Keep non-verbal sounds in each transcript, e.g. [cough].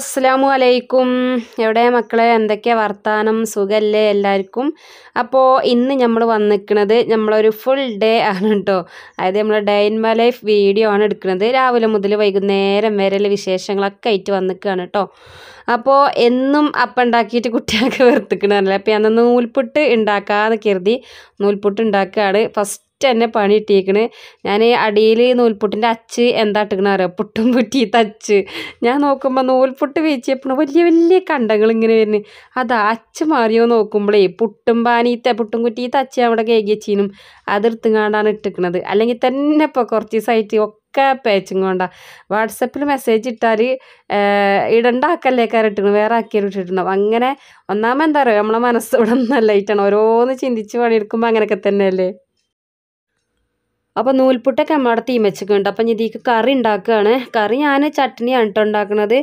അസ്സലാമു അലൈക്കും എവിടെ മക്കളെ എന്തൊക്കെയാ വർത്താനം സുഖല്ലേ എല്ലാവർക്കും അപ്പോൾ ഇന്ന് നമ്മൾ വന്നിരിക്കുന്നത് നമ്മളൊരു ഫുൾ ഡേ ആണ് കേട്ടോ അതായത് നമ്മൾ day in my life video ആണ് എടുക്കുന്നത് രാവിലെ മുതൽ വൈകുന്നേരം വരെയുള്ള വിശേഷങ്ങളൊക്കെ ആയിട്ട് വന്നിരിക്കുകയാണ് കേട്ടോ അപ്പോൾ എന്നും അപ്പം ഉണ്ടാക്കിയിട്ട് കുട്ടികൾക്ക് വെറുത്തിക്കണമല്ലോ അപ്പോൾ ഞാൻ നൂൽപുട്ട് ഉണ്ടാക്കാമെന്ന് കരുതി നൂൽപുട്ട് ഉണ്ടാക്കുകയാണ് ഫസ്റ്റ് ഫസ്റ്റ് തന്നെ പണി ഇട്ടിരിക്കണ് ഞാൻ അടിയിൽ നൂൽപുട്ടിൻ്റെ അച്ച് എന്താ ഇട്ടിക്കണ അറിയാം പുട്ടും പുറ്റി തച്ച് ഞാൻ നോക്കുമ്പോൾ നൂൽപുട്ട് വീച്ചപ്പോൾ വലിയ വലിയ കണ്ടങ്ങൾ ഇങ്ങനെ വരുന്നത് അത് അച്ച് മാറിയോ നോക്കുമ്പോഴേ പുട്ടും പാനീത്ത പുട്ടും കുറ്റി തച്ച് അവിടെ കേകിയച്ചീനും അതിർത്തുങ്ങാണ്ടാണ് ഇട്ടിക്കണത് അല്ലെങ്കിൽ തന്നെ ഇപ്പോൾ കുറച്ച് ദിവസമായിട്ട് ഒക്കെ പേച്ചും കൊണ്ട വാട്സപ്പിൽ മെസ്സേജ് ഇട്ടാൽ ഇടണ്ട ആക്കല്ലേ ഇട്ടിരുന്നു വേറെ ആക്കിയാലും ഇട്ടിട്ടുണ്ടാവും അങ്ങനെ ഒന്നാമെന്താ എന്താ പറയുക നമ്മളെ നല്ല ഇട്ടാണ് ഓരോന്ന് ചിന്തിച്ച് പണിയെടുക്കുമ്പോൾ അങ്ങനെയൊക്കെ തന്നെയല്ലേ അപ്പോൾ നൂൽപുട്ടൊക്കെ നമ്മുടെ വെച്ചിട്ടുണ്ട് അപ്പം ഇതിക്ക് കറി ഉണ്ടാക്കുകയാണ് കറി ഞാൻ ചട്നിയാണ് കേട്ടോ ഉണ്ടാക്കുന്നത്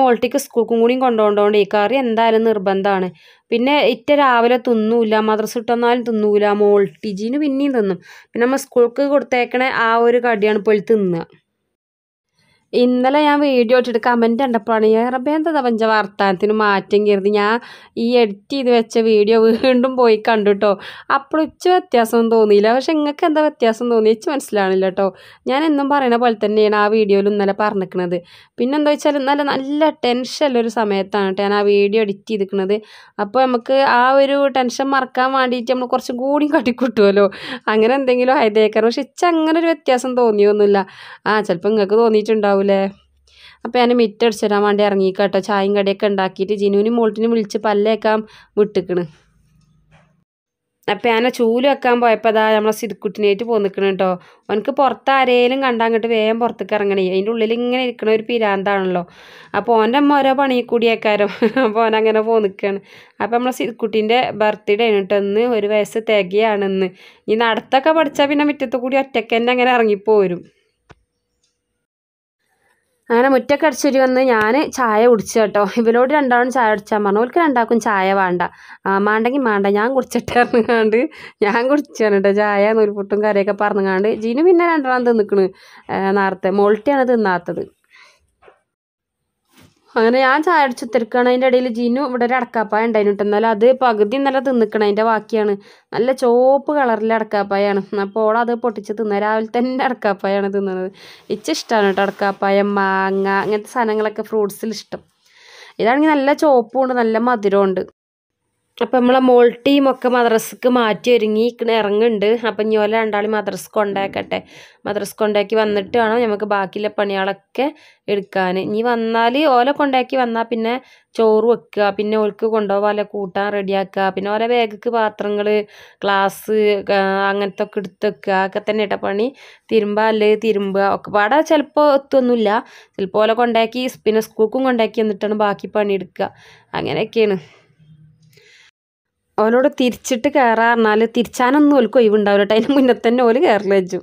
മോൾട്ടിക്ക് സ്കൂൾക്കും കൂടിയും കൊണ്ടുപോകേണ്ടതുകൊണ്ട് ഈ കറി എന്തായാലും നിർബന്ധമാണ് പിന്നെ ഇറ്റ രാവിലെ തിന്നൂല മദ്രസ് ഇട്ടൊന്നാലും തിന്നൂല മോൾട്ടിജീന് പിന്നെയും തിന്നും പിന്നെ നമ്മൾ സ്കൂൾക്ക് കൊടുത്തേക്കണ ആ ഒരു കടിയാണ് ഇപ്പോൾ തിന്നുക ഇന്നലെ ഞാൻ വീഡിയോ ഇട്ടിട്ട് കമൻറ്റ് കണ്ടപ്പോഴാണ് ഞാൻ റബേന്ത തവഞ്ച വർത്താനത്തിന് മാറ്റം കരുതി ഞാൻ ഈ എഡിറ്റ് ചെയ്ത് വെച്ച വീഡിയോ വീണ്ടും പോയി കണ്ടു കേട്ടോ അപ്പോൾ ഉച്ച വ്യത്യാസം തോന്നിയില്ല പക്ഷെ നിങ്ങൾക്ക് എന്താ വ്യത്യാസം തോന്നി ഉച്ച മനസ്സിലാണില്ല കേട്ടോ ഞാൻ എന്നും പറയുന്ന പോലെ തന്നെയാണ് ആ വീഡിയോയിൽ ഇന്നലെ പറഞ്ഞിരിക്കുന്നത് പിന്നെന്താ വെച്ചാൽ ഇന്നലെ നല്ല ടെൻഷൻ ഒരു സമയത്താണ് കേട്ടോ ഞാൻ ആ വീഡിയോ എഡിറ്റ് ചെയ്തിരിക്കുന്നത് അപ്പോൾ നമുക്ക് ആ ഒരു ടെൻഷൻ മറക്കാൻ വേണ്ടിയിട്ട് നമ്മൾ കുറച്ചും കൂടി കട്ടിക്കൂട്ടുമല്ലോ അങ്ങനെ എന്തെങ്കിലും ആയതേക്കാറ് പക്ഷെ ഇച്ച അങ്ങനെ ഒരു വ്യത്യാസം തോന്നിയൊന്നുമില്ല ആ ചിലപ്പോൾ നിങ്ങൾക്ക് തോന്നിയിട്ടുണ്ടാവും ഉണ്ടാവില്ലേ അപ്പോൾ ഞാൻ മിറ്റടിച്ചിടാൻ വേണ്ടി ഇറങ്ങിക്കട്ടോ ചായയും കടിയൊക്കെ ഉണ്ടാക്കിയിട്ട് ജിനുവിനും മോൾട്ടിനും വിളിച്ച് പല്ലേക്കാൻ വിട്ടിക്കണ് അപ്പം ഞാൻ ചൂല് വെക്കാൻ പോയപ്പോൾ അതാ നമ്മളെ സിരിക്കുട്ടിനായിട്ട് പോന്നിക്കണം കേട്ടോ അവനക്ക് പുറത്ത് ആരേലും കണ്ടാൽ അങ്ങോട്ട് വേഗം പുറത്തേക്ക് ഇറങ്ങണേ അതിൻ്റെ ഉള്ളിൽ ഇങ്ങനെ ഇരിക്കണ ഒരു പിരാന്താണല്ലോ അപ്പോൾ ഓൻ്റെ അമ്മ ഓരോ പണി കൂടിയേക്കാരോ [laughs] അപ്പോൾ ഓനങ്ങനെ പോന്നിക്കാണ് അപ്പോൾ നമ്മളെ സിരിക്കുട്ടീൻ്റെ ബർത്ത്ഡേ ആണ് കേട്ടോ ഇന്ന് ഒരു വയസ്സ് തികയാണെന്ന് ഈ നടത്തൊക്കെ പഠിച്ചാൽ പിന്നെ മുറ്റത്ത് കൂടി ഒറ്റക്കന്നെ അങ്ങനെ ഇറങ്ങിപ്പോരും അങ്ങനെ മുറ്റൊക്കെ വന്ന് ഞാൻ ചായ കുടിച്ചു കേട്ടോ ഇവരോട് രണ്ടാളും ചായ കുടിച്ചാൽ പറഞ്ഞു ഓർക്ക് രണ്ടാൾക്കും ചായ വേണ്ട മാണ്ടെങ്കിൽ മാണ്ട ഞാൻ കുടിച്ചിട്ടിറങ്ങാണ്ട് ഞാൻ കുടിച്ചാണ് കേട്ടോ ചായ നൂൽപുട്ടും കറിയൊക്കെ കാണ്ട് ജീനു പിന്നെ രണ്ടാളും തിന്നിക്കണ് നേരത്തെ മോൾട്ടിയാണ് തിന്നാത്തത് അങ്ങനെ ഞാൻ ചായ അടിച്ച് തിരക്കുകയാണ് അതിൻ്റെ ഇടയിൽ ജീനു ഇവിടെ ഒരു അടക്കാപ്പായ ഉണ്ടായിരുന്നു എന്നാൽ അത് പകുതി നല്ല തിന്നിക്കണം അതിൻ്റെ ബാക്കിയാണ് നല്ല ചോപ്പ് കളറിൽ അടക്കാപ്പായാണ് അപ്പോൾ ഓൾ അത് പൊട്ടിച്ച് തിന്ന രാവിലെ തന്നെ അടക്കാപ്പായാണ് തിന്നുന്നത് ഇച്ചിഷ്ടമാണ് കേട്ടോ അടക്കാപ്പായ മാങ്ങ അങ്ങനത്തെ സാധനങ്ങളൊക്കെ ഫ്രൂട്ട്സിൽ ഇഷ്ടം ഇതാണെങ്കിൽ നല്ല ചോപ്പും ഉണ്ട് നല്ല മധുരമുണ്ട് അപ്പം നമ്മളെ മോൾ ടീമൊക്കെ മദ്രസക്ക് മാറ്റി ഒരുങ്ങി ഇറങ്ങുന്നുണ്ട് അപ്പം ഇനി ഓല രണ്ടാളും മദ്രസ് കൊണ്ടാക്കട്ടെ മദ്രസ് കൊണ്ടാക്കി വന്നിട്ട് വേണം നമുക്ക് ബാക്കിയുള്ള പണികളൊക്കെ എടുക്കാൻ ഇനി വന്നാൽ ഓല കൊണ്ടാക്കി വന്നാൽ പിന്നെ ചോറ് വെക്കുക പിന്നെ ഓൾക്ക് കൊണ്ടുപോകാൻ കൂട്ടാൻ റെഡിയാക്കുക പിന്നെ ഓല വേഗക്ക് പാത്രങ്ങൾ ഗ്ലാസ് അങ്ങനത്തെ ഒക്കെ എടുത്ത് വെക്കുക ഒക്കെ തന്നെ ഇട്ട പണി തിരുമ്പ അല്ലേ തിരുമ്പുക ഒക്കെ പാടെ ചിലപ്പോൾ എത്തുമൊന്നുമില്ല ചിലപ്പോൾ ഓല കൊണ്ടാക്കി പിന്നെ സ്കൂൾക്കും കൊണ്ടാക്കി എന്നിട്ടാണ് ബാക്കി പണി എടുക്കുക അങ്ങനെയൊക്കെയാണ് ഓലോട് തിരിച്ചിട്ട് കയറാറിഞ്ഞാൽ തിരിച്ചാനൊന്നും ഓൽക്ക് ഒഴിവുണ്ടാവില്ല കേട്ടോ അതിന് മുന്നേ തന്നെ ഓല് കയറലേച്ചും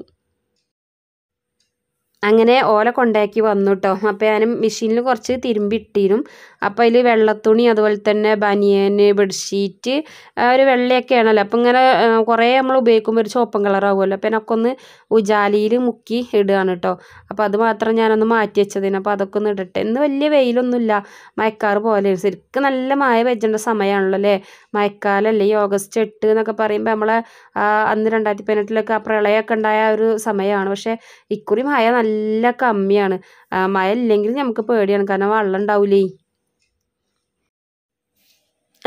അങ്ങനെ ഓല കൊണ്ടാക്കി വന്നു കേട്ടോ അപ്പോൾ ഞാൻ മെഷീനിൽ കുറച്ച് തിരുമ്പിട്ടിരും അപ്പം അതിൽ വെള്ളത്തുണി അതുപോലെ തന്നെ ബനിയന് ബെഡ്ഷീറ്റ് ഒരു വെള്ളയൊക്കെ ആണല്ലോ അപ്പം ഇങ്ങനെ കുറേ നമ്മൾ ഉപയോഗിക്കുമ്പോൾ ഒരു ചുവപ്പൻ കളറാവുമല്ലോ അപ്പം എന്നൊക്കെ ഒന്ന് ഉജാലിയിൽ മുക്കി ഇടുകയാണ് കേട്ടോ അപ്പോൾ അത് മാത്രം ഞാനൊന്ന് മാറ്റി വെച്ചതിന് അപ്പോൾ അതൊക്കെ ഒന്ന് ഇടട്ടെ ഇന്ന് വലിയ വെയിലൊന്നുമില്ല മയക്കാറ് പോലെ ശരിക്കും നല്ല മായ വെച്ചേണ്ട സമയമാണല്ലോ അല്ലേ മയക്കാലല്ലേ ഈ ഓഗസ്റ്റ് എട്ട് എന്നൊക്കെ പറയുമ്പോൾ നമ്മളെ അന്ന് രണ്ടായിരത്തി പതിനെട്ടിലൊക്കെ ആ പ്രളയമൊക്കെ ഉണ്ടായ ഒരു സമയമാണ് പക്ഷേ ഇക്കുറി മായ നല്ല നല്ല കമ്മിയാണ് മഴ ഇല്ലെങ്കിൽ നമുക്ക് പേടിയാണ് കാരണം വെള്ളം ഉണ്ടാവില്ലേ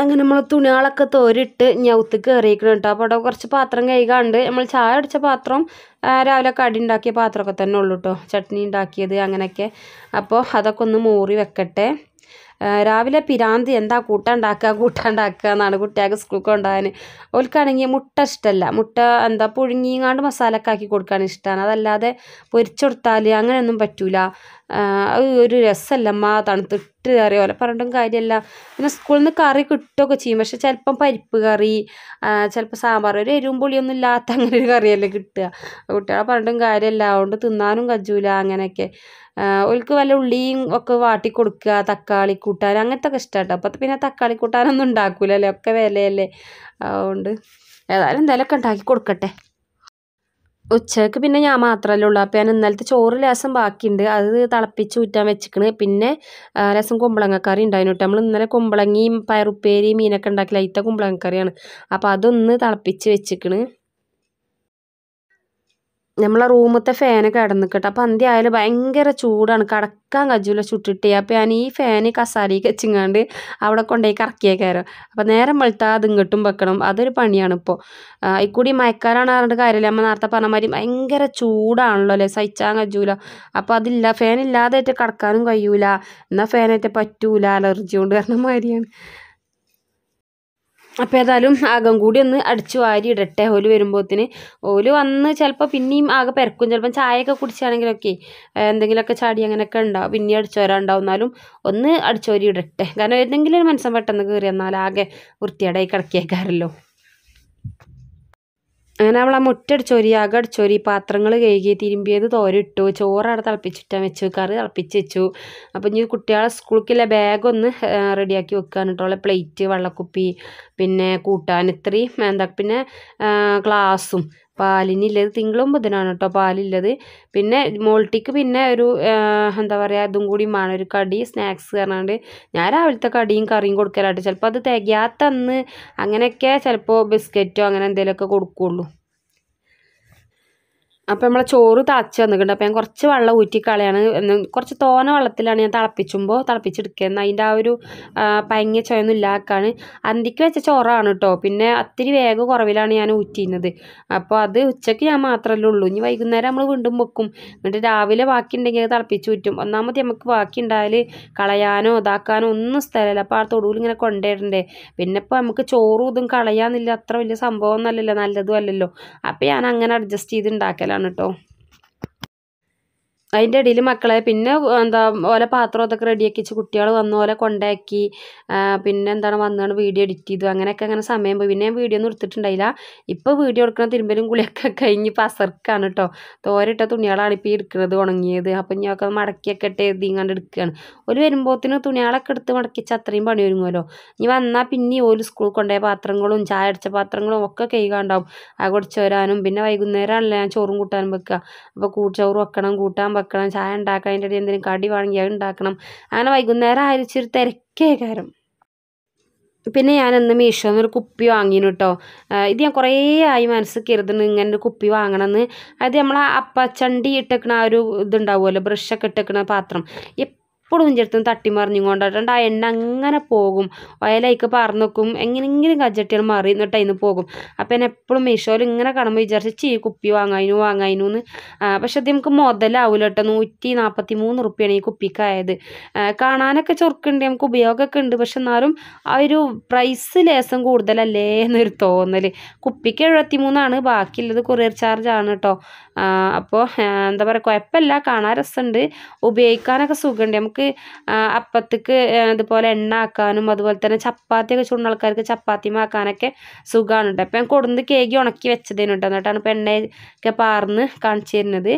അങ്ങനെ നമ്മൾ തുണികളൊക്കെ തോരിട്ട് ഞൗത്ത് കയറിയിരിക്കണം കേട്ടോ അപ്പോൾ അവിടെ കുറച്ച് പാത്രം കഴുകാണ്ട് നമ്മൾ ചായ അടിച്ച പാത്രം രാവിലെ കടി ഉണ്ടാക്കിയ പാത്രമൊക്കെ തന്നെ ഉള്ളൂ കേട്ടോ ചട്നി ഉണ്ടാക്കിയത് അങ്ങനെയൊക്കെ അപ്പോൾ അതൊക്കെ ഒന്ന് മൂറി വെക്കട്ടെ രാവിലെ പിരാന്തി എന്താ കൂട്ടാണ്ടാക്കുക കൂട്ടാണ്ടാക്കുക എന്നാണ് കുട്ടികൾക്ക് സ്കൂൾ കൊണ്ടുപോകാൻ ഓൽക്കാണെങ്കിൽ മുട്ട ഇഷ്ടമല്ല മുട്ട എന്താ പുഴുങ്ങിങ്ങാണ്ട് മസാലക്കാക്കി കൊടുക്കാൻ ഇഷ്ടമാണ് അതല്ലാതെ പൊരിച്ചെടുത്താൽ അങ്ങനെയൊന്നും പറ്റൂല അത് ഒരു രസമല്ലമ്മ തണുത്തിട്ട് അറിയാം ഓലെ പറഞ്ഞിട്ടും കാര്യമല്ല പിന്നെ സ്കൂളിൽ നിന്ന് കറി കിട്ടുകയൊക്കെ ചെയ്യും പക്ഷെ ചിലപ്പം പരിപ്പ് കറി ചിലപ്പോൾ സാമ്പാർ ഒരു എരിവും പുളിയൊന്നും ഇല്ലാത്ത അങ്ങനെ ഒരു കറിയല്ലേ കിട്ടുക കുട്ടികളെ പറഞ്ഞിട്ടും കാര്യമല്ല അതുകൊണ്ട് തിന്നാനും കജ്ജൂല അങ്ങനെയൊക്കെ ഒരിക്കൽ വല്ല ഉള്ളിയും ഒക്കെ വാട്ടി കൊടുക്കുക തക്കാളി കൂട്ടാൻ അങ്ങനത്തെ ഒക്കെ ഇഷ്ടമാണ് അപ്പം പിന്നെ തക്കാളി കൂട്ടാനൊന്നും ഉണ്ടാക്കൂലല്ലേ ഒക്കെ വിലയല്ലേ അതുകൊണ്ട് ഏതായാലും എന്തായാലും ഉണ്ടാക്കി കൊടുക്കട്ടെ ഉച്ചയ്ക്ക് പിന്നെ ഞാൻ മാത്രമല്ലേ ഉള്ളൂ അപ്പം ഞാൻ ഇന്നലത്തെ ചോറ് ലേസം ബാക്കിയുണ്ട് അത് തിളപ്പിച്ച് ഊറ്റാൻ വെച്ചിക്കണ് പിന്നെ ലേസം കുമ്പളങ്ങക്കറി ഉണ്ടായിരുന്നു കേട്ടോ നമ്മൾ ഇന്നലെ കുമ്പളങ്ങിയും പയറുപ്പേരി മീനൊക്കെ ഉണ്ടാക്കി ലൈറ്റ കുമ്പളങ്ങക്കറിയാണ് അപ്പം അതൊന്ന് തിളപ്പിച്ച് വെച്ചിക്കണ് നമ്മളെ റൂമത്തെ ഫാനൊക്കെ അടന്നിക്കട്ടെ അപ്പം അന്ത്യ ആയാലും ഭയങ്കര ചൂടാണ് കടക്കാൻ കഴിയൂല ചുട്ടിട്ട് അപ്പം ഞാൻ ഈ ഫാന് കസാലിക്ക് വെച്ചിങ്ങാണ്ട് അവിടെ കൊണ്ടുപോയി കറക്കിയേക്കാരോ അപ്പം നേരം വെളുത്താൽ അത് ഇങ്ങോട്ടും വെക്കണം അതൊരു പണിയാണ് ഇപ്പോൾ ഇക്കൂടി മയക്കാലാണ് പറഞ്ഞിട്ട് കാര്യമില്ല നമ്മൾ നേരത്തെ പറഞ്ഞ മാതിരി ഭയങ്കര ചൂടാണല്ലോ അല്ലേ സഹിച്ചാൻ കഴിയൂല അപ്പം അതില്ല ഫാനില്ലാതായിട്ട് കടക്കാനും കഴിയൂല എന്നാൽ ഫാനായിട്ട് പറ്റൂല അലർജി കൊണ്ട് കാരണം മാതിരിയാണ് അപ്പം ഏതായാലും ആകം കൂടി ഒന്ന് അടിച്ചു വാരി ഇടട്ടെ ഓല് വരുമ്പോത്തിന് ഓല് വന്ന് ചിലപ്പോൾ പിന്നെയും ആകെ പെരക്കും ചിലപ്പം ചായയൊക്കെ കുടിച്ചാണെങ്കിലൊക്കെ എന്തെങ്കിലുമൊക്കെ ചാടി അങ്ങനെയൊക്കെ ഉണ്ടാവും പിന്നെയും അടിച്ചോരാണ്ടാവും എന്നാലും ഒന്ന് അടിച്ചോരി ഇടട്ടെ കാരണം ഏതെങ്കിലും ഒരു മനസ്സം പെട്ടെന്ന് കയറി വന്നാൽ ആകെ വൃത്തിയാടായി കിടക്കിയേക്കാരല്ലോ അങ്ങനെ അവൾ ആ മുറ്റടിച്ചോരി അകടിച്ചോരി പാത്രങ്ങൾ കഴുകി തിരുമ്പിയത് തോരിട്ടു ചോറവിടെ തിളപ്പിച്ചിട്ടാൻ വെച്ചു കറി തിളപ്പിച്ച് വെച്ചു അപ്പം ഇനി കുട്ടികളെ സ്കൂളിലേക്കുള്ള ബാഗൊന്ന് റെഡിയാക്കി വെക്കുകയാണ് കേട്ടോ പ്ലേറ്റ് വെള്ളക്കുപ്പി പിന്നെ കൂട്ടാനിത്രി എന്താ പിന്നെ ഗ്ലാസ്സും പാലിനില്ലത് തിങ്കളും ബുധനാണ് കേട്ടോ പാലില്ലത് പിന്നെ മോൾട്ടിക്ക് പിന്നെ ഒരു എന്താ പറയുക ഇതും കൂടി വേണം ഒരു കടി സ്നാക്സ് പറഞ്ഞാണ്ട് ഞാൻ രാവിലത്തെ കടിയും കറിയും കൊടുക്കലായിട്ട് ചിലപ്പോൾ അത് തികയാത്തന്ന് അങ്ങനെയൊക്കെ ചിലപ്പോൾ ബിസ്ക്കറ്റോ അങ്ങനെ എന്തെങ്കിലുമൊക്കെ കൊടുക്കുള്ളൂ അപ്പോൾ നമ്മളെ ചോറ് തിളച്ച് വന്നിട്ടുണ്ട് അപ്പോൾ ഞാൻ കുറച്ച് വെള്ളം ഊറ്റിക്കളയാണ് കുറച്ച് തോന വെള്ളത്തിലാണ് ഞാൻ തിളപ്പിച്ചുമ്പോൾ തിളപ്പിച്ചെടുക്കുന്നത് അതിൻ്റെ ആ ഒരു പയങ്ങിയ ചോയൊന്നും ഇല്ലാക്കാണ് അന്തിക്ക് വെച്ച ചോറാണ് കേട്ടോ പിന്നെ അത്തിരി വേഗം കുറവിലാണ് ഞാൻ ഊറ്റിയിരുന്നത് അപ്പോൾ അത് ഉച്ചയ്ക്ക് ഞാൻ മാത്രമല്ലേ ഉള്ളൂ ഇനി വൈകുന്നേരം നമ്മൾ വീണ്ടും വെക്കും എന്നിട്ട് രാവിലെ ബാക്കി ഉണ്ടെങ്കിൽ അത് തിളപ്പിച്ച് ഊറ്റും ഒന്നാമത് നമുക്ക് ബാക്കി ഉണ്ടായാൽ കളയാനോ ഇതാക്കാനോ ഒന്നും സ്ഥലമില്ല അപ്പോൾ ആ തൊടുവിൽ ഇങ്ങനെ കൊണ്ടുവരണ്ടേ പിന്നെ ഇപ്പോൾ നമുക്ക് ചോറും ഇതും കളയാന്നില്ല അത്ര വലിയ സംഭവം അല്ലല്ലോ നല്ലതും അല്ലല്ലോ അപ്പോൾ ഞാൻ അങ്ങനെ അഡ്ജസ്റ്റ് ചെയ്ത് ഉണ്ടാക്കലാണ് കേട്ടോ അതിൻ്റെ ഇടയിൽ മക്കളെ പിന്നെ എന്താ ഓലെ പാത്രം അതൊക്കെ റെഡിയാക്കിച്ച് കുട്ടികൾ വന്ന് ഓലെ കൊണ്ടാക്കി പിന്നെ എന്താണ് വന്നാണ് വീഡിയോ എഡിറ്റ് ചെയ്തു അങ്ങനെയൊക്കെ അങ്ങനെ സമയം പോയി പിന്നെ ഞാൻ വീഡിയോ ഒന്നും എടുത്തിട്ടുണ്ടായില്ല ഇപ്പോൾ വീഡിയോ എടുക്കണ തിരുമ്പലും കുളിയൊക്കെ [laughs] കഴിഞ്ഞ് പസർക്കാണ് കേട്ടോ തോരയിട്ട തുണികളാണ് ഇപ്പോൾ എടുക്കുന്നത് ഉണങ്ങിയത് അപ്പം ഞാനൊക്കെ മടക്കിയൊക്കെ ഇട്ട് എഴുതിങ്ങാണ്ട് എടുക്കുകയാണ് ഒരു വരുമ്പോഴത്തേന് തുണികളൊക്കെ എടുത്ത് മടക്കിച്ച് അത്രയും പണി ഒരുങ്ങുമല്ലോ ഇനി വന്നാൽ പിന്നെ ഓല് സ്കൂളിൽ കൊണ്ടുപോയ പാത്രങ്ങളും ചായ അടിച്ച പാത്രങ്ങളും ഒക്കെ കൈകാണ്ടാവും ആ കുടിച്ചു വരാനും പിന്നെ വൈകുന്നേരമാണല്ലോ ഞാൻ ചോറും കൂട്ടാനും വെക്കുക അപ്പോൾ കൂട്ടച്ചോറ് വെക്കണം കൂട്ടാൻ വെക്കണം ചായ ഉണ്ടാക്കണം അതിൻ്റെ ഇടയിൽ എന്തെങ്കിലും കടി വേണമെങ്കിൽ അത് ഉണ്ടാക്കണം അങ്ങനെ വൈകുന്നേരം അരിച്ചൊരു തിരക്കേ കാരം പിന്നെ ഞാൻ എന്ന് മീഷോന്ന് ഒരു കുപ്പി വാങ്ങിനു കേട്ടോ ഇത് ഞാൻ കുറേ ആയി മനസ്സ് കരുതുന്നു ഇങ്ങനെ ഒരു കുപ്പി വാങ്ങണമെന്ന് അത് നമ്മൾ അപ്പച്ചണ്ടി ഇട്ടേക്കണ ആ ഒരു ഇതുണ്ടാവുമല്ലോ ബ്രഷൊക്കെ ഇട്ടേക്കണ പാത്രം എപ്പോഴും ഇഞ്ചെടുത്തും തട്ടി മറിഞ്ഞുകൊണ്ടിട്ടുണ്ട് ആ എണ്ണ അങ്ങനെ പോകും ഒയലയ്ക്ക് പറഞ്ഞു നോക്കും എങ്ങനെയെങ്കിലും കജട്ടികൾ മാറി എന്നിട്ട് അതിന് പോകും അപ്പം എന്നെ എപ്പോഴും മീഷോയിൽ ഇങ്ങനെ കാണുമ്പോൾ വിചാരിച്ച് ചീ കുപ്പി വാങ്ങാനു വാങ്ങാനു എന്ന് പക്ഷെ അത് നമുക്ക് മുതലാവില്ല കേട്ടോ നൂറ്റി നാൽപ്പത്തി മൂന്ന് റുപ്യാണ് ഈ കുപ്പിക്കായത് കാണാനൊക്കെ ചൊറുക്കുണ്ട് നമുക്ക് ഉപയോഗമൊക്കെ ഉണ്ട് പക്ഷെ എന്നാലും ആ ഒരു പ്രൈസ് ലേസം കൂടുതലല്ലേ എന്നൊരു തോന്നൽ കുപ്പിക്ക് എഴുപത്തി മൂന്നാണ് ബാക്കിയുള്ളത് കൊറിയർ ചാർജാണ് കേട്ടോ അപ്പോൾ എന്താ പറയുക കുഴപ്പമില്ല കാണാൻ രസമുണ്ട് ഉപയോഗിക്കാനൊക്കെ സുഖമുണ്ട് നമുക്ക് നമുക്ക് അപ്പത്തേക്ക് ഇതുപോലെ എണ്ണ ആക്കാനും അതുപോലെ തന്നെ ഒക്കെ ചുടുന്ന ആൾക്കാർക്ക് ചപ്പാത്തി ആക്കാനൊക്കെ സുഖമാണ് കേട്ടോ അപ്പോൾ ഞാൻ കൊടുന്ന് കേക്ക് ഉണക്കി വെച്ചതിന് കേട്ടോ എന്നിട്ടാണ് ഇപ്പോൾ എണ്ണയൊക്കെ പാർന്ന് കാണിച്ചു തരുന്നത്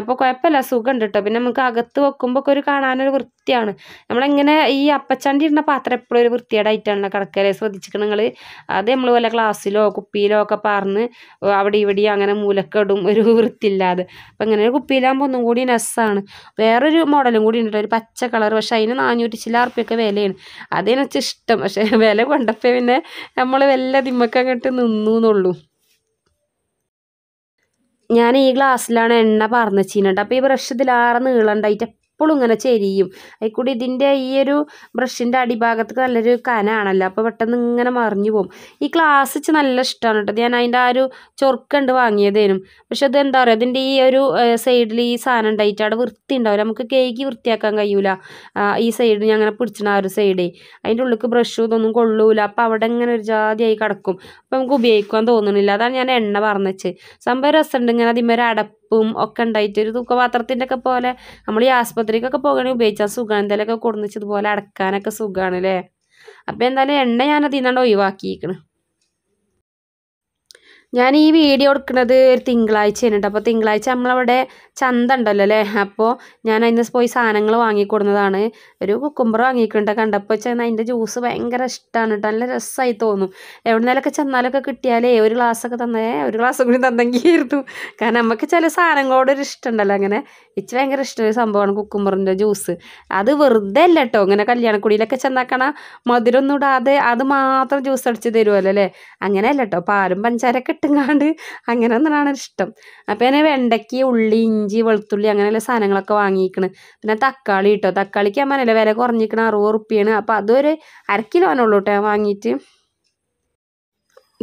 അപ്പോൾ കുഴപ്പമില്ല സുഖമുണ്ട് കേട്ടോ പിന്നെ നമുക്ക് അകത്ത് വെക്കുമ്പോൾ ഒരു കാണാനൊരു വൃത്തിയാണ് നമ്മളെങ്ങനെ ഈ അപ്പച്ചാണ്ടി ഇരുന്ന പാത്രം എപ്പോഴും ഒരു വൃത്തിയേടായിട്ടാണ് കിടക്കല് ശ്രദ്ധിച്ചിരിക്കണം നിങ്ങൾ അത് നമ്മൾ വല്ല ഗ്ലാസ്സിലോ കുപ്പിയിലോ ഒക്കെ പാർന്ന് അവിടെ ഇവിടെ അങ്ങനെ ഇടും ഒരു വൃത്തിയില്ലാതെ അപ്പം ഇങ്ങനെ ഒരു കുപ്പിയിലാകുമ്പോൾ ഒന്നും കൂടി നസ്സാണ് വേറൊരു മോഡലും കൂടി ഉണ്ട് ഒരു പച്ച കളർ പക്ഷെ അതിന് നാനൂറ്റി ചില്ലാർപ്പൊക്കെ വിലയാണ് അതിനൊച്ച ഇഷ്ടം പക്ഷേ വില കൊണ്ടപ്പോൾ പിന്നെ നമ്മൾ വല്ല തിമ്മക്കങ്ങോട്ട് നിന്നു എന്നുള്ളൂ ഞാൻ ഈ ഗ്ലാസ്സിലാണ് എണ്ണ പറഞ്ഞ് വെച്ചിട്ടുണ്ട് അപ്പോൾ ഈ ബ്രഷ് ഇതിലാറ് നീളണ്ടായിട്ട് എപ്പോഴും ഇങ്ങനെ ചെരിയും അതിൽക്കൂടി ഇതിൻ്റെ ഈ ഒരു ബ്രഷിൻ്റെ അടിഭാഗത്ത് നല്ലൊരു കനാണല്ലോ അപ്പോൾ പെട്ടെന്ന് ഇങ്ങനെ മറിഞ്ഞു പോകും ഈ ഗ്ലാസ് വെച്ച് നല്ല ഇഷ്ടമാണ് കേട്ടോ ഞാൻ അതിൻ്റെ ആ ഒരു ചൊറുക്കുണ്ട് വാങ്ങിയതേനും പക്ഷെ അത് എന്താ പറയുക അതിൻ്റെ ഈ ഒരു സൈഡിൽ ഈ സാധനം ഉണ്ടായിട്ട് അവിടെ വൃത്തി ഉണ്ടാവില്ല നമുക്ക് കേക്ക് വൃത്തിയാക്കാൻ കഴിയൂല ഈ സൈഡ് ഞാൻ അങ്ങനെ പിടിച്ചിണ ആ ഒരു സൈഡേ അതിൻ്റെ ഉള്ളിൽ ബ്രഷും ഇതൊന്നും കൊള്ളൂല അപ്പോൾ അവിടെ ഇങ്ങനെ ഒരു ജാതിയായി കിടക്കും അപ്പോൾ നമുക്ക് ഉപയോഗിക്കാൻ തോന്നണില്ല അതാണ് ഞാൻ എണ്ണ വെച്ച് സംഭവം രസമുണ്ട് ഇങ്ങനെ ഒരു അടപ്പ് ഉപ്പും ഒക്കെ ഉണ്ടായിട്ട് ഒരു തൂക്കപാത്രത്തിൻ്റെ ഒക്കെ പോലെ നമ്മൾ ഈ ആസ്പത്രിക്കൊക്കെ പോകണമെങ്കിൽ ഉപയോഗിച്ചാൽ സുഖം എന്തെങ്കിലുമൊക്കെ കൊടുന്നിച്ച് അടക്കാനൊക്കെ സുഖമാണ് അല്ലേ അപ്പോൾ എന്തായാലും എണ്ണ ഞാനതിൽ നിന്നാണ് ഒഴിവാക്കിയിരിക്കുന്നത് ഞാൻ ഈ വീഡിയോ എടുക്കുന്നത് ഒരു തിങ്കളാഴ്ച കേട്ടോ അപ്പോൾ തിങ്കളാഴ്ച നമ്മളവിടെ ചന്ത ഉണ്ടല്ലോ അല്ലേ അപ്പോൾ ഞാൻ അതിന് പോയി സാധനങ്ങൾ വാങ്ങിക്കൊടുന്നതാണ് ഒരു കുക്കുംബർ വാങ്ങിക്കൊണ്ട് കണ്ടപ്പോൾ വെച്ചാൽ അതിൻ്റെ ജ്യൂസ് ഭയങ്കര ഇഷ്ടമാണ് കേട്ടോ നല്ല രസമായി തോന്നും എവിടെ എവിടുന്നേലൊക്കെ ചെന്നാലൊക്കെ കിട്ടിയാലേ ഒരു ഗ്ലാസ്സൊക്കെ തന്നേ ഒരു ഗ്ലാസ് കൂടി തന്നെങ്കിലായിരുന്നു കാരണം നമുക്ക് ചില സാധനങ്ങളോട് ഒരു ഇഷ്ടമുണ്ടല്ലോ അങ്ങനെ ഇച്ച് ഭയങ്കര ഇഷ്ടമൊരു സംഭവമാണ് കുക്കുമ്പറിൻ്റെ ജ്യൂസ് അത് വെറുതെ അല്ല കേട്ടോ ഇങ്ങനെ കല്യാണക്കുടിയിലൊക്കെ ചെന്നാക്കണ മധുരമൊന്നും ഇടാതെ അത് മാത്രം ജ്യൂസ് അടിച്ച് തരുമല്ലോ അല്ലേ അങ്ങനെയല്ല കേട്ടോ പാലും പഞ്ചാരൊക്കെ വെട്ടുങ്ങാണ്ട് അങ്ങനെ ഒന്നാണ് ഇഷ്ടം അപ്പം ഞാൻ വെണ്ടയ്ക്ക് ഉള്ളി ഇഞ്ചി വെളുത്തുള്ളി അങ്ങനെയുള്ള സാധനങ്ങളൊക്കെ വാങ്ങിയിരിക്കണ് പിന്നെ തക്കാളി കേട്ടോ തക്കാളിക്ക് അമ്മനല്ലേ വില കുറഞ്ഞിരിക്കണ അറുപത് റുപ്യാണ് അപ്പം അതൊരു അര കിലോനുള്ളൂ കേട്ടോ ഞാൻ വാങ്ങിയിട്ട്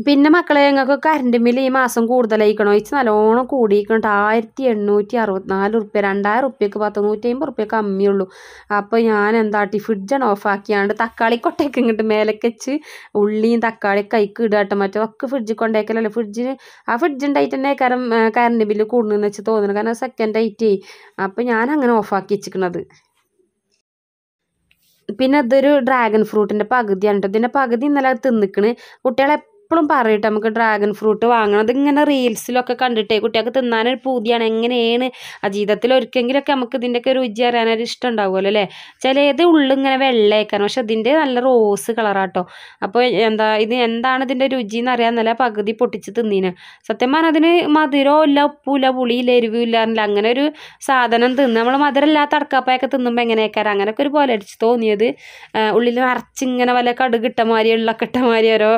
പിന്നെ മക്കളെ ഞങ്ങൾക്ക് കറണ്ട് ബില്ല് ഈ മാസം കൂടുതലായിക്കണോ വെച്ച് നല്ലോണം കൂടിയിരിക്കണം ആയിരത്തി എണ്ണൂറ്റി അറുപത്തിനാല് റുപ്യ രണ്ടായിരം റുപ്യക്ക് പത്ത് നൂറ്റി അമ്പത് റുപ്യ കമ്മിയുള്ളൂ അപ്പോൾ ഞാൻ എന്താട്ടി ഫ്രിഡ്ജാണ് ഓഫാക്കിയാണ്ട് തക്കാളി കൊട്ടയൊക്കെ ഇങ്ങോട്ട് മേലൊക്കെ ഉള്ളിയും തക്കാളി കൈക്ക് ഇടാട്ടോ മറ്റോ ഒക്കെ ഫ്രിഡ്ജിൽ കൊണ്ടേക്കലല്ലേ ഫ്രിഡ്ജിന് ആ ഫ്രിഡ്ജ് ഉണ്ടായിട്ട് തന്നെ കാരണം കറണ്ട് ബില്ല് കൂടുന്നതെന്ന് വെച്ച് തോന്നുന്നു കാരണം സെക്കൻഡ് ആയിട്ടേ അപ്പോൾ ഞാൻ അങ്ങനെ ഓഫാക്കി വെച്ചിരിക്കണത് പിന്നെ ഇതൊരു ഡ്രാഗൺ ഫ്രൂട്ടിൻ്റെ പകുതിയാണ് കേട്ടോ ഇതിൻ്റെ പകുതി ഇന്നലെ തിന്നിക്കണ് കുട്ടികളെ എപ്പോഴും പറയട്ടെ നമുക്ക് ഡ്രാഗൺ ഫ്രൂട്ട് വാങ്ങണം അതിങ്ങനെ റീൽസിലൊക്കെ കണ്ടിട്ടേ കുട്ടികൾക്ക് തിന്നാനൊരു പൂതിയാണ് എങ്ങനെയാണ് ജീവിതത്തിൽ ഒരിക്കലെങ്കിലൊക്കെ നമുക്ക് ഇതിൻ്റെയൊക്കെ രുചി അറിയാനൊരു ഇഷ്ടം ഉണ്ടാവുമല്ലോ അല്ലേ ചിലത് ഇങ്ങനെ വെള്ളയേക്കാണ് പക്ഷെ അതിൻ്റെ നല്ല റോസ് കളറാട്ടോ അപ്പോൾ എന്താ ഇത് എന്താണ് ഇതിൻ്റെ രുചി എന്ന് അറിയാമെന്നല്ല പകുതി പൊട്ടിച്ച് തിന്നീന് സത്യം പറഞ്ഞാൽ അതിന് മധുരവും ഇല്ല ഉപ്പുമില്ല പുളിയില്ല എരിവില്ല എന്നില്ല അങ്ങനെ ഒരു സാധനം തിന്ന് നമ്മൾ മധുരമില്ലാത്ത അടക്കാപ്പായൊക്കെ തിന്നുമ്പോൾ എങ്ങനെയൊക്കെയാണ് അങ്ങനെയൊക്കെ ഒരു പോലെ അടിച്ച് തോന്നിയത് ഉള്ളിൽ നിറച്ചിങ്ങനെ വല്ല കടുകിട്ട മാതിരി കിട്ട മാതിരി ഓരോ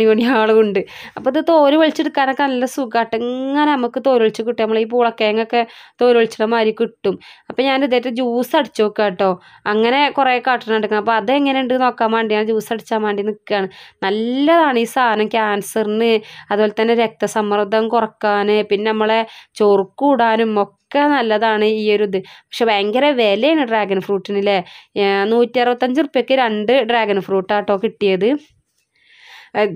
മണിമണി ആളുമുണ്ട് അപ്പോൾ ഇത് തോര് വലിച്ചെടുക്കാനൊക്കെ നല്ല സുഖമായിട്ട് ഇങ്ങനെ നമുക്ക് തോര് വലിച്ച് കിട്ടും നമ്മൾ ഈ പൂളക്കേങ്ങൊക്കെ തോര് വലിച്ചിട മാതിരി കിട്ടും അപ്പോൾ ഞാൻ ഇതായിട്ട് ജ്യൂസ് അടിച്ചു നോക്കുക കേട്ടോ അങ്ങനെ കുറേ കാട്ടണെടുക്കണം അപ്പോൾ അതെങ്ങനെയുണ്ട് നോക്കാൻ വേണ്ടി ഞാൻ ജ്യൂസ് അടിച്ചാൽ വേണ്ടി നിൽക്കുകയാണ് നല്ലതാണ് ഈ സാധനം ക്യാൻസറിന് അതുപോലെ തന്നെ രക്തസമ്മർദ്ദം കുറക്കാൻ പിന്നെ നമ്മളെ ചൊറുക്കൂടാനും ഒക്കെ ഒക്കെ നല്ലതാണ് ഈ ഒരു ഇത് പക്ഷെ ഭയങ്കര വിലയാണ് ഡ്രാഗൺ ഫ്രൂട്ടിന് അല്ലേ നൂറ്റി അറുപത്തഞ്ച് റുപ്യക്ക് രണ്ട് ഡ്രാഗൺ ഫ്രൂട്ട് ആട്ടോ കിട്ടിയത്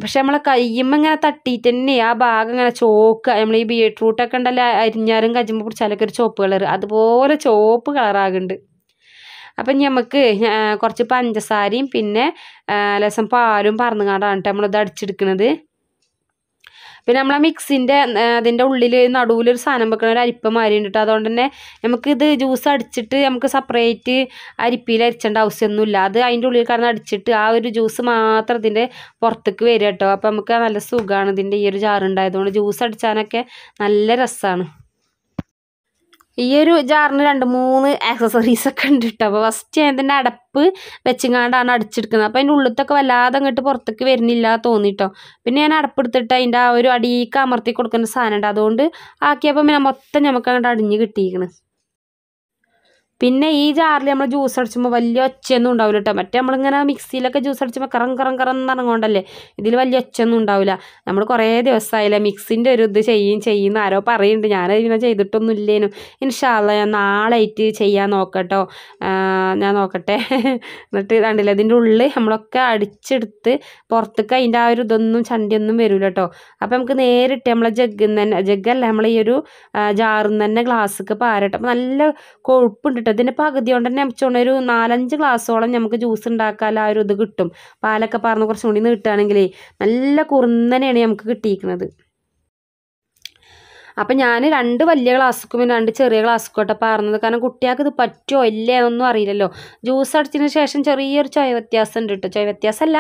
പക്ഷെ നമ്മളെ കയ്യുമ്പോൾ ഇങ്ങനെ തട്ടിയിട്ട് തന്നെ ആ ഭാഗം ഇങ്ങനെ ചോക്ക് നമ്മൾ ഈ ഒക്കെ ഉണ്ടല്ലോ അരിഞ്ഞാലും കജുമ്പോൾ പിടിച്ചാലൊക്കെ ഒരു ചുവപ്പ് കളർ അതുപോലെ ചുവപ്പ് കളറാകുന്നുണ്ട് അപ്പം നമുക്ക് കുറച്ച് പഞ്ചസാരയും പിന്നെ ലേശം പാലും പറന്നുകാണ്ടാണ് കേട്ടോ നമ്മളിത് അടിച്ചെടുക്കുന്നത് പിന്നെ നമ്മൾ ആ മിക്സിൻ്റെ അതിൻ്റെ ഉള്ളിൽ നടുവിലൊരു സാധനം വെക്കണ ഒരു അരിപ്പ മാരി ഉണ്ട് അതുകൊണ്ട് തന്നെ നമുക്കിത് ജ്യൂസ് അടിച്ചിട്ട് നമുക്ക് സെപ്പറേറ്റ് അരിപ്പിയിൽ അരിച്ചേണ്ട ആവശ്യമൊന്നുമില്ല അത് അതിൻ്റെ ഉള്ളിൽ കാരണം അടിച്ചിട്ട് ആ ഒരു ജ്യൂസ് മാത്രം ഇതിൻ്റെ പുറത്തേക്ക് വരിക കേട്ടോ അപ്പോൾ നമുക്ക് നല്ല സുഖമാണ് ഇതിൻ്റെ ഈ ഒരു ചാറുണ്ടായതുകൊണ്ട് ജ്യൂസ് അടിച്ചാനൊക്കെ നല്ല രസമാണ് ഈ ഒരു ജാറിന് രണ്ട് മൂന്ന് ആക്സസറീസ് ഒക്കെ ഉണ്ട് കേട്ടോ അപ്പോൾ ഫസ്റ്റ് ഞാൻ തന്നെ അടപ്പ് വെച്ചിങ്ങാണ്ടാണ് അടിച്ചെടുക്കുന്നത് അപ്പോൾ അതിൻ്റെ ഉള്ളത്തൊക്കെ വല്ലാതെ അങ്ങോട്ട് പുറത്തേക്ക് വരുന്നില്ല തോന്നിട്ടോ പിന്നെ ഞാൻ അടപ്പ് എടുത്തിട്ട് അതിൻ്റെ ആ ഒരു അടിയിലേക്ക് അമർത്തി കൊടുക്കുന്ന സാധനം ഉണ്ട് അതുകൊണ്ട് ആക്കിയപ്പോൾ മൊത്തം നമുക്ക് അങ്ങോട്ട് അടിഞ്ഞ് കിട്ടിയിരിക്കണം പിന്നെ ഈ ജാറിൽ നമ്മൾ ജ്യൂസ് അടിച്ചുമ്പോൾ വലിയ ഒച്ചയൊന്നും ഉണ്ടാവില്ല കേട്ടോ മറ്റേ നമ്മളിങ്ങനെ മിക്സിയിലൊക്കെ ജ്യൂസ് അടിച്ചുമ്പോൾ കറം കറം കറം എന്നിറങ്ങോണ്ടല്ലേ ഇതിൽ വലിയ ഒച്ചയൊന്നും ഉണ്ടാവില്ല നമ്മൾ കുറേ ദിവസമായില്ലേ മിക്സിൻ്റെ ഒരു ഇത് ചെയ്യും ചെയ്യുന്ന ആരോ പറയുന്നുണ്ട് ഞാൻ ഇങ്ങനെ ചെയ്തിട്ടൊന്നും ഇല്ലേനും ഇൻഷാല്ല ഞാൻ നാളായിട്ട് ചെയ്യാൻ നോക്കട്ടോ ഞാൻ നോക്കട്ടെ [laughs] എന്നിട്ട് കണ്ടില്ല ഇതിൻ്റെ ഉള്ളിൽ നമ്മളൊക്കെ അടിച്ചെടുത്ത് പുറത്തേക്ക് അതിൻ്റെ ആ ഒരു ഇതൊന്നും ചണ്ടിയൊന്നും വരില്ല കേട്ടോ അപ്പോൾ നമുക്ക് നേരിട്ട് നമ്മളെ ജഗ്ഗിൽ നിന്ന് തന്നെ ജഗ്ഗല്ല നമ്മൾ ഈ ഒരു ജാറിൽ നിന്ന് തന്നെ ഗ്ലാസ്സൊക്കെ പാരട്ടെ അപ്പോൾ നല്ല കൊഴുപ്പുണ്ട് ഇതിനിപ്പോൾ പകുതി കൊണ്ട് തന്നെ വെച്ചോണ്ട് ഒരു നാലഞ്ച് ഗ്ലാസ്സോളം നമുക്ക് ജ്യൂസ് ഉണ്ടാക്കാൻ ആ ഒരു ഇത് കിട്ടും പാലൊക്കെ പറഞ്ഞ് കുറച്ചും കൂടി നീട്ടുകയാണെങ്കിൽ നല്ല കുറുന്നനെയാണ് നമുക്ക് കിട്ടിയിരിക്കുന്നത് അപ്പം ഞാൻ രണ്ട് വലിയ ഗ്ലാസ്സുക്കും പിന്നെ രണ്ട് ചെറിയ ഗ്ലാസ്സുക്കും ആട്ടെ പാർന്നത് കാരണം കുട്ടികൾക്ക് ഇത് പറ്റുമോ ഇല്ലേ എന്നൊന്നും അറിയില്ലല്ലോ ജ്യൂസ് അടിച്ചതിന് ശേഷം ചെറിയൊരു ചൊയ വ്യത്യാസം ഉണ്ട് കേട്ടോ ചൊയ വ്യത്യാസമല്ല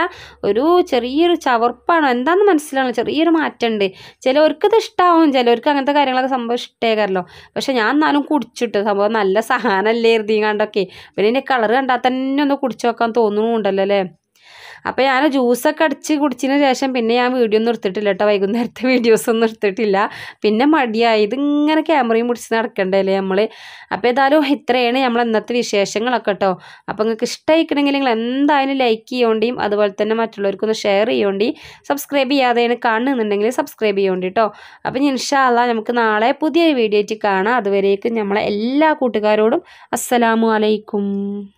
ഒരു ചെറിയൊരു ചവർപ്പാണോ എന്താണെന്ന് മനസ്സിലാണോ ചെറിയൊരു മാറ്റമുണ്ട് ചിലവർക്ക് ഇത് ഇഷ്ടമാവും ചിലവർക്ക് അങ്ങനത്തെ കാര്യങ്ങളൊക്കെ സംഭവം ഇഷ്ടേക്കാറല്ലോ പക്ഷെ ഞാൻ എന്നാലും കുടിച്ചിട്ട് സംഭവം നല്ല സഹനമല്ലേ എഴുതി കണ്ടൊക്കെ പിന്നെ ഇനി കളർ കണ്ടാൽ തന്നെ ഒന്ന് കുടിച്ചു നോക്കാൻ തോന്നുന്നുണ്ടല്ലോ അല്ലേ അപ്പോൾ ഞാൻ ജ്യൂസൊക്കെ അടിച്ച് കുടിച്ചതിന് ശേഷം പിന്നെ ഞാൻ വീഡിയോ ഒന്നും എടുത്തിട്ടില്ല കേട്ടോ വൈകുന്നേരത്തെ വീഡിയോസ് [laughs] ഒന്നും എടുത്തിട്ടില്ല പിന്നെ മടിയായി ഇതിങ്ങനെ ക്യാമറയും പിടിച്ച് നടക്കണ്ടല്ലേ നമ്മൾ അപ്പോൾ ഏതായാലും ഇത്രയാണ് നമ്മൾ ഇന്നത്തെ വിശേഷങ്ങളൊക്കെ കേട്ടോ അപ്പോൾ നിങ്ങൾക്ക് ഇഷ്ടമായിക്കണമെങ്കിൽ നിങ്ങൾ എന്തായാലും ലൈക്ക് ചെയ്യേണ്ടിയും അതുപോലെ തന്നെ മറ്റുള്ളവർക്കൊന്ന് ഷെയർ ചെയ്യേണ്ടി സബ്സ്ക്രൈബ് ചെയ്യാതെയാണ് കാണുന്നുണ്ടെങ്കിൽ സബ്സ്ക്രൈബ് ചെയ്യേണ്ടി കേട്ടോ അപ്പോൾ ഇനി ഇൻഷാല്ല നമുക്ക് നാളെ പുതിയൊരു വീഡിയോ ആയിട്ട് കാണാം അതുവരേക്കും നമ്മളെ എല്ലാ കൂട്ടുകാരോടും അസ്സലാമു അലൈക്കും